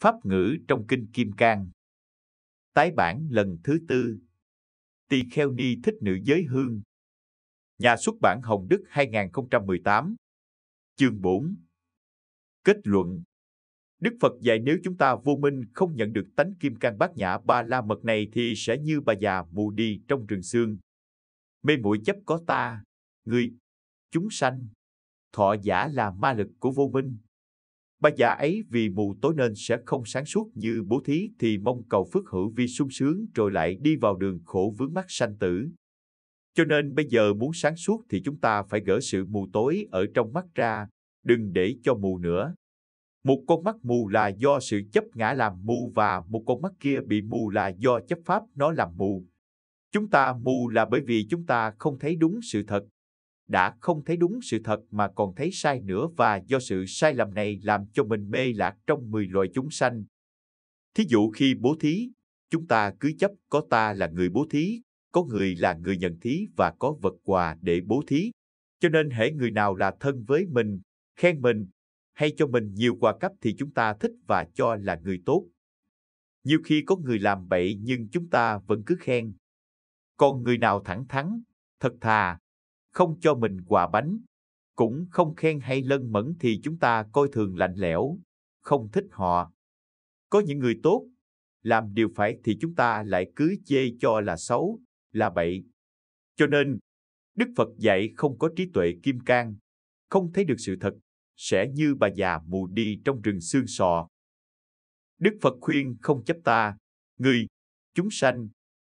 Pháp ngữ trong Kinh Kim Cang. Tái bản lần thứ tư. Tỳ Kheo Ni thích nữ giới hương. Nhà xuất bản Hồng Đức 2018. Chương 4. Kết luận. Đức Phật dạy nếu chúng ta vô minh không nhận được tánh kim cang bát nhã ba la mật này thì sẽ như bà già mù đi trong rừng xương. Mê muội chấp có ta, người, chúng sanh, thọ giả là ma lực của vô minh Bà già ấy vì mù tối nên sẽ không sáng suốt như bố thí thì mong cầu phước hữu vi sung sướng rồi lại đi vào đường khổ vướng mắc sanh tử. Cho nên bây giờ muốn sáng suốt thì chúng ta phải gỡ sự mù tối ở trong mắt ra, đừng để cho mù nữa. Một con mắt mù là do sự chấp ngã làm mù và một con mắt kia bị mù là do chấp pháp nó làm mù. Chúng ta mù là bởi vì chúng ta không thấy đúng sự thật, đã không thấy đúng sự thật mà còn thấy sai nữa và do sự sai lầm này làm cho mình mê lạc trong 10 loài chúng sanh. Thí dụ khi bố thí, chúng ta cứ chấp có ta là người bố thí, có người là người nhận thí và có vật quà để bố thí. Cho nên hễ người nào là thân với mình, khen mình, hay cho mình nhiều quà cấp thì chúng ta thích và cho là người tốt. Nhiều khi có người làm bậy nhưng chúng ta vẫn cứ khen. Còn người nào thẳng thắn, thật thà, không cho mình quà bánh, cũng không khen hay lân mẫn thì chúng ta coi thường lạnh lẽo, không thích họ. Có những người tốt, làm điều phải thì chúng ta lại cứ chê cho là xấu, là bậy. Cho nên, Đức Phật dạy không có trí tuệ kim cang, không thấy được sự thật, sẽ như bà già mù đi trong rừng xương sò. Đức Phật khuyên không chấp ta, người, chúng sanh,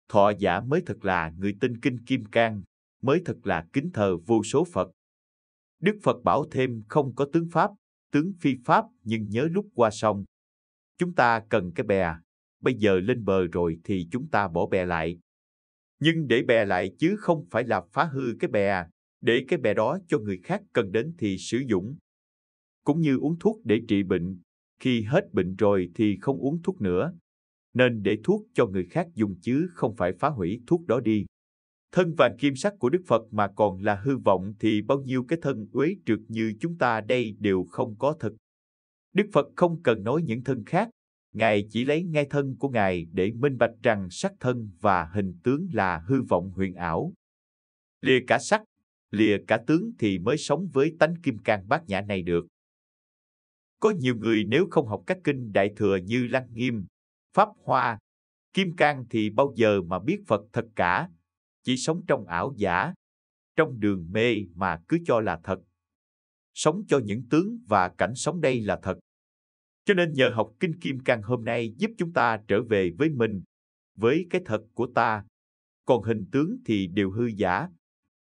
thọ giả mới thật là người tin kinh kim cang mới thật là kính thờ vô số Phật. Đức Phật bảo thêm không có tướng Pháp, tướng phi Pháp nhưng nhớ lúc qua sông. Chúng ta cần cái bè, bây giờ lên bờ rồi thì chúng ta bỏ bè lại. Nhưng để bè lại chứ không phải là phá hư cái bè, để cái bè đó cho người khác cần đến thì sử dụng. Cũng như uống thuốc để trị bệnh, khi hết bệnh rồi thì không uống thuốc nữa, nên để thuốc cho người khác dùng chứ không phải phá hủy thuốc đó đi thân vàng kim sắc của Đức Phật mà còn là hư vọng thì bao nhiêu cái thân uế trượt như chúng ta đây đều không có thật Đức Phật không cần nói những thân khác, Ngài chỉ lấy ngay thân của Ngài để minh bạch rằng sắc thân và hình tướng là hư vọng huyền ảo. Lìa cả sắc, lìa cả tướng thì mới sống với tánh kim cang bát nhã này được. Có nhiều người nếu không học các kinh đại thừa như Lăng Nghiêm, Pháp Hoa, Kim Cang thì bao giờ mà biết Phật thật cả, chỉ sống trong ảo giả, trong đường mê mà cứ cho là thật. Sống cho những tướng và cảnh sống đây là thật. Cho nên nhờ học Kinh Kim Cang hôm nay giúp chúng ta trở về với mình, với cái thật của ta. Còn hình tướng thì đều hư giả.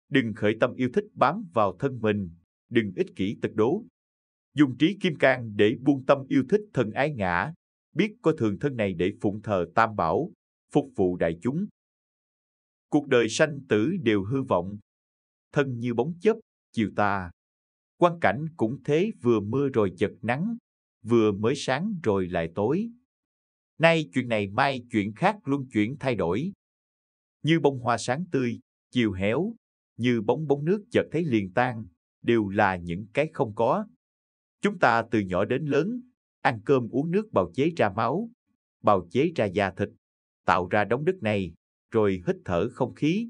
Đừng khởi tâm yêu thích bám vào thân mình, đừng ích kỷ tật đố. Dùng trí Kim Cang để buông tâm yêu thích thân ái ngã, biết có thường thân này để phụng thờ tam bảo, phục vụ đại chúng cuộc đời sanh tử đều hư vọng thân như bóng chớp chiều tà quan cảnh cũng thế vừa mưa rồi chật nắng vừa mới sáng rồi lại tối nay chuyện này mai chuyện khác luôn chuyển thay đổi như bông hoa sáng tươi chiều héo như bóng bóng nước chợt thấy liền tan đều là những cái không có chúng ta từ nhỏ đến lớn ăn cơm uống nước bào chế ra máu bào chế ra da thịt tạo ra đống đất này rồi hít thở không khí.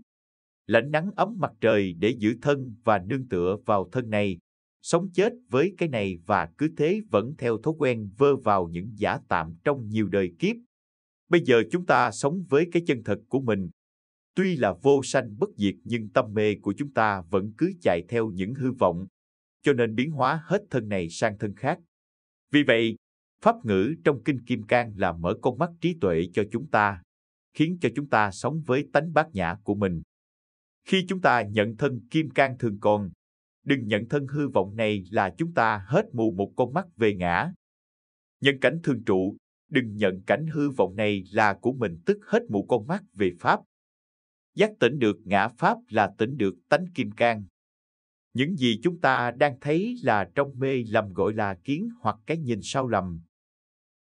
Lãnh nắng ấm mặt trời để giữ thân và nương tựa vào thân này, sống chết với cái này và cứ thế vẫn theo thói quen vơ vào những giả tạm trong nhiều đời kiếp. Bây giờ chúng ta sống với cái chân thật của mình. Tuy là vô sanh bất diệt nhưng tâm mê của chúng ta vẫn cứ chạy theo những hư vọng, cho nên biến hóa hết thân này sang thân khác. Vì vậy, pháp ngữ trong Kinh Kim Cang là mở con mắt trí tuệ cho chúng ta, khiến cho chúng ta sống với tánh bát nhã của mình. Khi chúng ta nhận thân kim cang thường còn, đừng nhận thân hư vọng này là chúng ta hết mù một con mắt về ngã. Nhận cảnh thường trụ, đừng nhận cảnh hư vọng này là của mình tức hết mù con mắt về Pháp. Giác tỉnh được ngã Pháp là tỉnh được tánh kim cang. Những gì chúng ta đang thấy là trong mê lầm gọi là kiến hoặc cái nhìn sao lầm,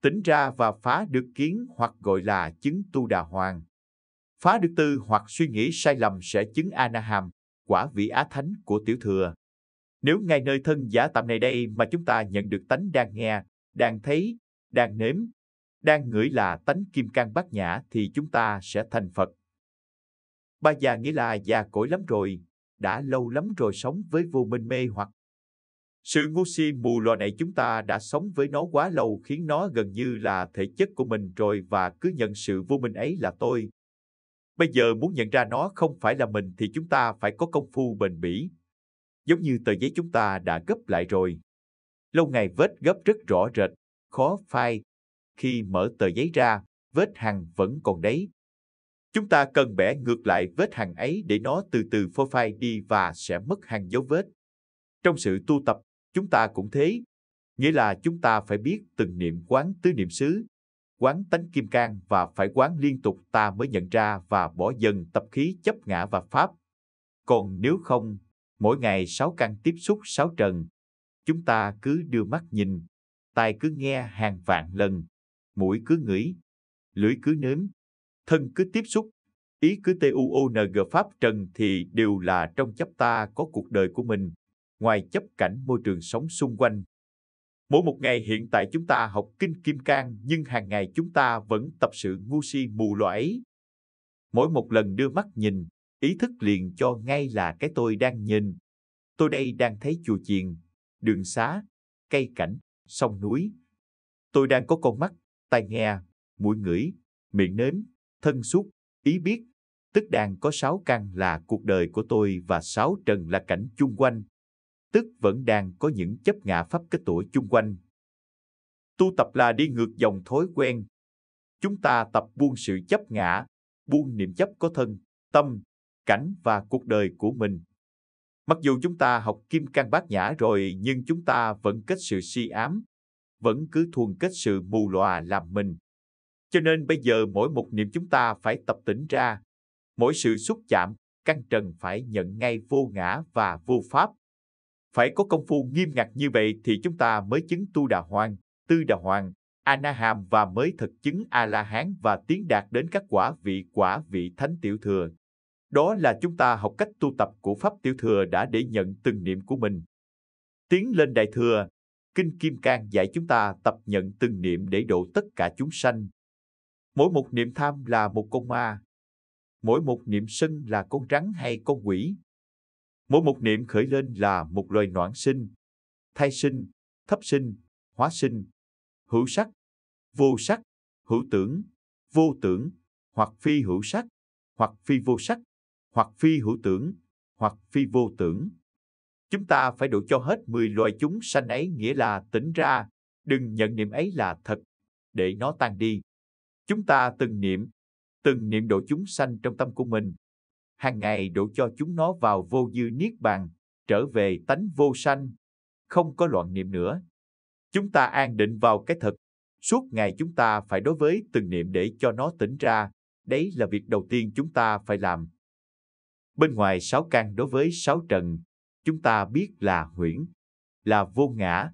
tính ra và phá được kiến hoặc gọi là chứng tu đà hoàng. Phá được tư hoặc suy nghĩ sai lầm sẽ chứng Anaham, quả vị á thánh của tiểu thừa. Nếu ngay nơi thân giả tạm này đây mà chúng ta nhận được tánh đang nghe, đang thấy, đang nếm, đang ngửi là tánh kim cang bát nhã thì chúng ta sẽ thành Phật. Ba già nghĩa là già cỗi lắm rồi, đã lâu lắm rồi sống với vô minh mê hoặc sự ngu si mù lòa này chúng ta đã sống với nó quá lâu khiến nó gần như là thể chất của mình rồi và cứ nhận sự vô minh ấy là tôi. Bây giờ muốn nhận ra nó không phải là mình thì chúng ta phải có công phu bền bỉ. Giống như tờ giấy chúng ta đã gấp lại rồi. Lâu ngày vết gấp rất rõ rệt, khó phai. Khi mở tờ giấy ra, vết hằn vẫn còn đấy. Chúng ta cần bẻ ngược lại vết hằn ấy để nó từ từ phôi phai đi và sẽ mất hàng dấu vết. Trong sự tu tập Chúng ta cũng thế, nghĩa là chúng ta phải biết từng niệm quán tứ niệm xứ, quán tánh kim cang và phải quán liên tục ta mới nhận ra và bỏ dần tập khí chấp ngã và pháp. Còn nếu không, mỗi ngày sáu căn tiếp xúc sáu trần, chúng ta cứ đưa mắt nhìn, tai cứ nghe hàng vạn lần, mũi cứ ngửi, lưỡi cứ nếm, thân cứ tiếp xúc, ý cứ t u pháp trần thì đều là trong chấp ta có cuộc đời của mình ngoài chấp cảnh môi trường sống xung quanh. Mỗi một ngày hiện tại chúng ta học kinh Kim Cang nhưng hàng ngày chúng ta vẫn tập sự ngu si mù loà Mỗi một lần đưa mắt nhìn, ý thức liền cho ngay là cái tôi đang nhìn. Tôi đây đang thấy chùa chiền, đường xá, cây cảnh, sông núi. Tôi đang có con mắt, tai nghe, mũi ngửi, miệng nếm, thân xúc, ý biết, tức đang có sáu căn là cuộc đời của tôi và sáu trần là cảnh chung quanh tức vẫn đang có những chấp ngã pháp kết tuổi chung quanh. Tu tập là đi ngược dòng thói quen. Chúng ta tập buông sự chấp ngã, buông niệm chấp có thân, tâm, cảnh và cuộc đời của mình. Mặc dù chúng ta học Kim Cang Bát Nhã rồi nhưng chúng ta vẫn kết sự si ám, vẫn cứ thuần kết sự mù lòa làm mình. Cho nên bây giờ mỗi một niệm chúng ta phải tập tỉnh ra, mỗi sự xúc chạm, căn trần phải nhận ngay vô ngã và vô pháp. Phải có công phu nghiêm ngặt như vậy thì chúng ta mới chứng tu đà hoàng, tư đà hoàng, anaham và mới thực chứng A-la-hán và tiến đạt đến các quả vị quả vị thánh tiểu thừa. Đó là chúng ta học cách tu tập của Pháp tiểu thừa đã để nhận từng niệm của mình. Tiến lên đại thừa, Kinh Kim Cang dạy chúng ta tập nhận từng niệm để độ tất cả chúng sanh. Mỗi một niệm tham là một con ma. Mỗi một niệm sân là con rắn hay con quỷ, Mỗi một niệm khởi lên là một loài noãn sinh, thai sinh, thấp sinh, hóa sinh, hữu sắc, vô sắc, hữu tưởng, vô tưởng, hoặc phi hữu sắc, hoặc phi vô sắc, hoặc phi hữu tưởng, hoặc phi vô tưởng. Chúng ta phải đủ cho hết 10 loại chúng sanh ấy nghĩa là tỉnh ra, đừng nhận niệm ấy là thật, để nó tan đi. Chúng ta từng niệm, từng niệm độ chúng sanh trong tâm của mình, hàng ngày đổ cho chúng nó vào vô dư niết bàn, trở về tánh vô sanh, không có loạn niệm nữa. Chúng ta an định vào cái thật, suốt ngày chúng ta phải đối với từng niệm để cho nó tỉnh ra, đấy là việc đầu tiên chúng ta phải làm. Bên ngoài sáu căn đối với sáu trần, chúng ta biết là huyễn, là vô ngã,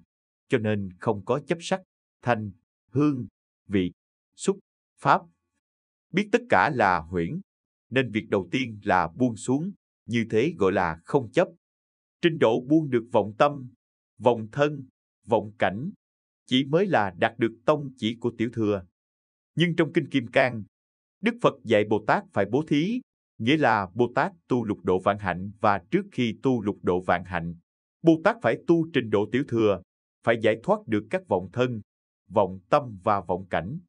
cho nên không có chấp sắc, thanh, hương, vị, xúc, pháp. Biết tất cả là huyễn, nên việc đầu tiên là buông xuống, như thế gọi là không chấp. Trình độ buông được vọng tâm, vọng thân, vọng cảnh, chỉ mới là đạt được tông chỉ của tiểu thừa. Nhưng trong Kinh Kim Cang, Đức Phật dạy Bồ Tát phải bố thí, nghĩa là Bồ Tát tu lục độ vạn hạnh và trước khi tu lục độ vạn hạnh, Bồ Tát phải tu trình độ tiểu thừa, phải giải thoát được các vọng thân, vọng tâm và vọng cảnh.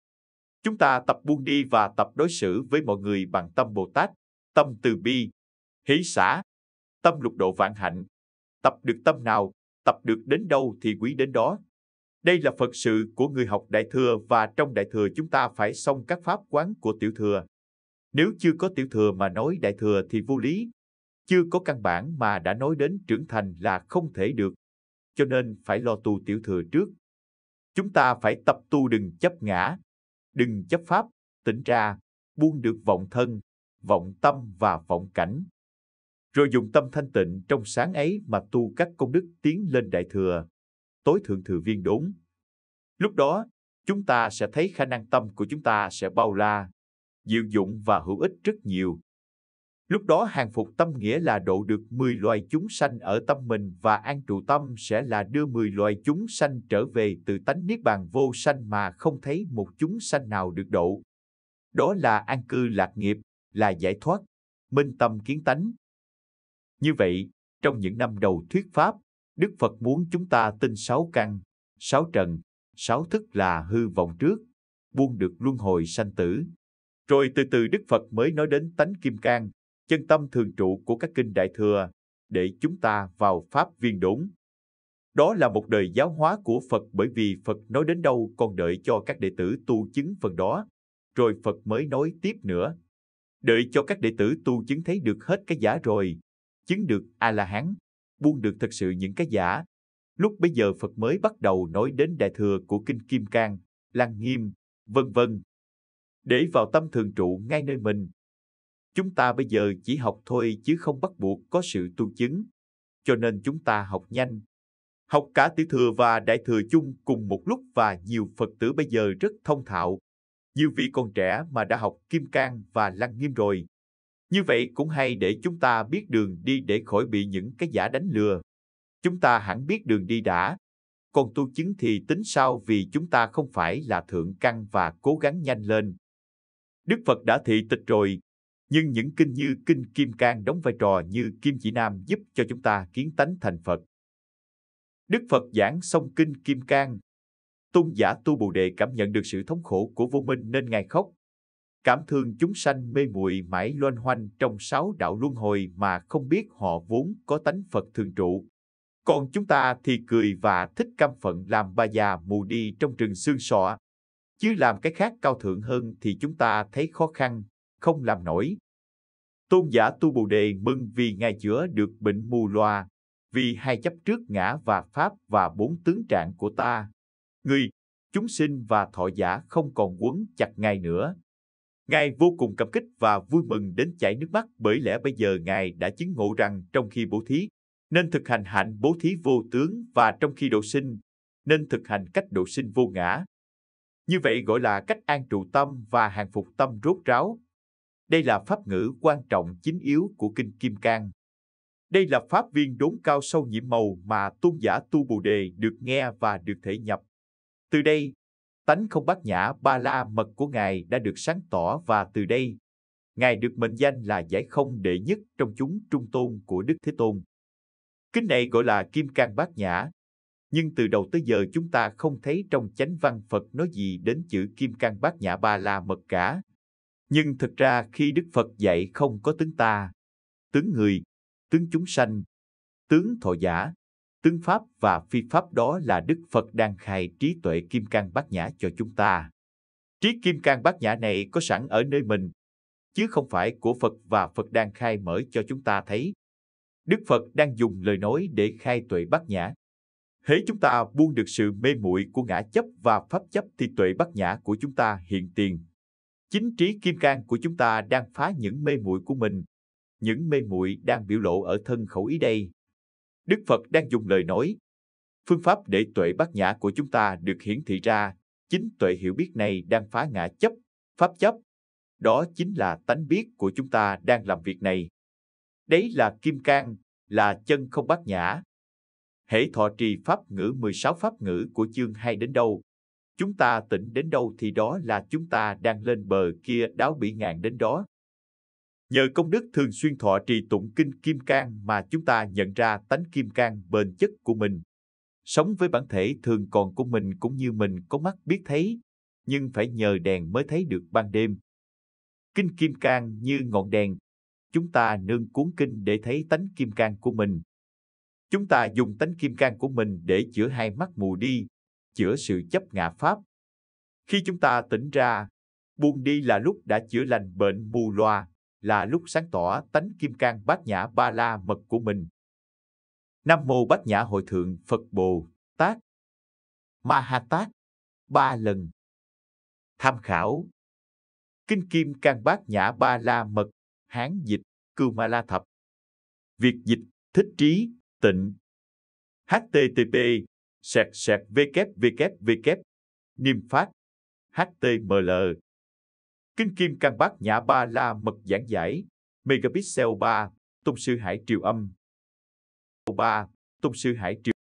Chúng ta tập buông đi và tập đối xử với mọi người bằng tâm Bồ Tát, tâm từ bi, hỷ xã, tâm lục độ vạn hạnh. Tập được tâm nào, tập được đến đâu thì quý đến đó. Đây là Phật sự của người học Đại Thừa và trong Đại Thừa chúng ta phải xong các pháp quán của Tiểu Thừa. Nếu chưa có Tiểu Thừa mà nói Đại Thừa thì vô lý. Chưa có căn bản mà đã nói đến trưởng thành là không thể được. Cho nên phải lo tu Tiểu Thừa trước. Chúng ta phải tập tu đừng chấp ngã, đừng chấp pháp, tỉnh ra, buông được vọng thân, vọng tâm và vọng cảnh. Rồi dùng tâm thanh tịnh trong sáng ấy mà tu các công đức tiến lên đại thừa, tối thượng thừa viên đốn. Lúc đó, chúng ta sẽ thấy khả năng tâm của chúng ta sẽ bao la, diệu dụng và hữu ích rất nhiều. Lúc đó hàng phục tâm nghĩa là độ được 10 loài chúng sanh ở tâm mình và an trụ tâm sẽ là đưa 10 loài chúng sanh trở về từ tánh niết bàn vô sanh mà không thấy một chúng sanh nào được độ. Đó là an cư lạc nghiệp, là giải thoát, minh tâm kiến tánh. Như vậy, trong những năm đầu thuyết pháp, Đức Phật muốn chúng ta tin sáu căn, sáu trần, sáu thức là hư vọng trước, buông được luân hồi sanh tử. Rồi từ từ Đức Phật mới nói đến tánh kim cang, chân tâm thường trụ của các kinh đại thừa để chúng ta vào pháp viên đốn. Đó là một đời giáo hóa của Phật bởi vì Phật nói đến đâu còn đợi cho các đệ tử tu chứng phần đó, rồi Phật mới nói tiếp nữa. Đợi cho các đệ tử tu chứng thấy được hết cái giả rồi, chứng được A-la-hán, buông được thật sự những cái giả. Lúc bây giờ Phật mới bắt đầu nói đến đại thừa của Kinh Kim Cang, Lăng Nghiêm, vân vân. Để vào tâm thường trụ ngay nơi mình, chúng ta bây giờ chỉ học thôi chứ không bắt buộc có sự tu chứng cho nên chúng ta học nhanh học cả tiểu thừa và đại thừa chung cùng một lúc và nhiều phật tử bây giờ rất thông thạo nhiều vị còn trẻ mà đã học kim cang và lăng nghiêm rồi như vậy cũng hay để chúng ta biết đường đi để khỏi bị những cái giả đánh lừa chúng ta hẳn biết đường đi đã còn tu chứng thì tính sao vì chúng ta không phải là thượng căn và cố gắng nhanh lên đức phật đã thị tịch rồi nhưng những kinh như kinh Kim Cang đóng vai trò như kim chỉ nam giúp cho chúng ta kiến tánh thành Phật. Đức Phật giảng xong kinh Kim Cang, tôn giả Tu Bồ Đề cảm nhận được sự thống khổ của vô minh nên ngài khóc. Cảm thương chúng sanh mê muội mãi loanh hoanh trong sáu đạo luân hồi mà không biết họ vốn có tánh Phật thường trụ. Còn chúng ta thì cười và thích căm phận làm ba già mù đi trong rừng xương sọ. Chứ làm cái khác cao thượng hơn thì chúng ta thấy khó khăn, không làm nổi. Tôn giả Tu Bồ Đề mừng vì Ngài chữa được bệnh mù loa, vì hai chấp trước ngã và pháp và bốn tướng trạng của ta. Người, chúng sinh và thọ giả không còn quấn chặt Ngài nữa. Ngài vô cùng cảm kích và vui mừng đến chảy nước mắt bởi lẽ bây giờ Ngài đã chứng ngộ rằng trong khi bố thí, nên thực hành hạnh bố thí vô tướng và trong khi độ sinh, nên thực hành cách độ sinh vô ngã. Như vậy gọi là cách an trụ tâm và hàng phục tâm rốt ráo, đây là pháp ngữ quan trọng chính yếu của Kinh Kim Cang. Đây là pháp viên đốn cao sâu nhiễm màu mà tôn giả Tu Bồ Đề được nghe và được thể nhập. Từ đây, tánh không bát nhã ba la mật của Ngài đã được sáng tỏ và từ đây, Ngài được mệnh danh là giải không đệ nhất trong chúng trung tôn của Đức Thế Tôn. Kinh này gọi là Kim Cang Bát Nhã, nhưng từ đầu tới giờ chúng ta không thấy trong chánh văn Phật nói gì đến chữ Kim Cang Bát Nhã Ba La Mật cả nhưng thực ra khi đức phật dạy không có tướng ta tướng người tướng chúng sanh tướng thọ giả tướng pháp và phi pháp đó là đức phật đang khai trí tuệ kim cang bát nhã cho chúng ta trí kim cang bát nhã này có sẵn ở nơi mình chứ không phải của phật và phật đang khai mở cho chúng ta thấy đức phật đang dùng lời nói để khai tuệ bát nhã hễ chúng ta buông được sự mê muội của ngã chấp và pháp chấp thì tuệ bát nhã của chúng ta hiện tiền Chính trí kim cang của chúng ta đang phá những mê muội của mình, những mê muội đang biểu lộ ở thân khẩu ý đây. Đức Phật đang dùng lời nói, phương pháp để tuệ bát nhã của chúng ta được hiển thị ra, chính tuệ hiểu biết này đang phá ngã chấp, pháp chấp. Đó chính là tánh biết của chúng ta đang làm việc này. Đấy là kim cang, là chân không bát nhã. Hễ thọ trì pháp ngữ 16 pháp ngữ của chương 2 đến đâu, chúng ta tỉnh đến đâu thì đó là chúng ta đang lên bờ kia đáo bị ngạn đến đó. Nhờ công đức thường xuyên thọ trì tụng kinh Kim Cang mà chúng ta nhận ra tánh Kim Cang bền chất của mình. Sống với bản thể thường còn của mình cũng như mình có mắt biết thấy, nhưng phải nhờ đèn mới thấy được ban đêm. Kinh Kim Cang như ngọn đèn, chúng ta nương cuốn kinh để thấy tánh Kim Cang của mình. Chúng ta dùng tánh Kim Cang của mình để chữa hai mắt mù đi, chữa sự chấp ngã pháp. Khi chúng ta tỉnh ra, buông đi là lúc đã chữa lành bệnh mù loa, là lúc sáng tỏ tánh kim cang bát nhã ba la mật của mình. Nam mô bát nhã hội thượng Phật Bồ Tát Ma Ha Tát ba lần. Tham khảo Kinh Kim Cang Bát Nhã Ba La Mật Hán dịch Cư Ma La Thập Việt dịch Thích Trí Tịnh HTTP sạc sạc www niêm phát html kinh kim căn bát nhã ba la mật giảng giải megapixel 3 tôn sư hải triều âm 3 tôn sư hải triều